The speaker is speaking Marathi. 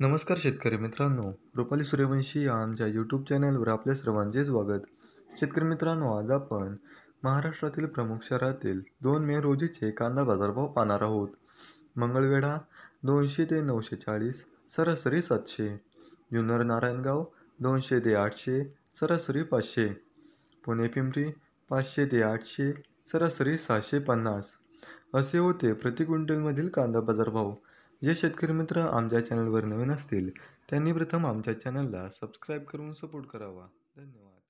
नमस्कार शेतकरी मित्रांनो रुपाली सूर्यवंशी या आमच्या यूट्यूब चॅनलवर आपल्या सर्वांचे स्वागत शेतकरी मित्रांनो आज आपण महाराष्ट्रातील प्रमुख शहरातील दोन मे रोजीचे कांदा बाजारभाव पाहणार आहोत मंगळवेढा दोनशे ते नऊशे चाळीस सरासरी सातशे जुन्नर नारायणगाव दोनशे ते आठशे सरासरी पाचशे पुणे पिंपरी पाचशे ते आठशे सरासरी सहाशे पन्नास असे होते प्रति क्विंटलमधील कांदा बाजारभाव जे शेतकरी मित्र आमच्या चॅनलवर नवीन असतील त्यांनी प्रथम आमच्या चॅनलला सबस्क्राईब करून सपोर्ट करावा धन्यवाद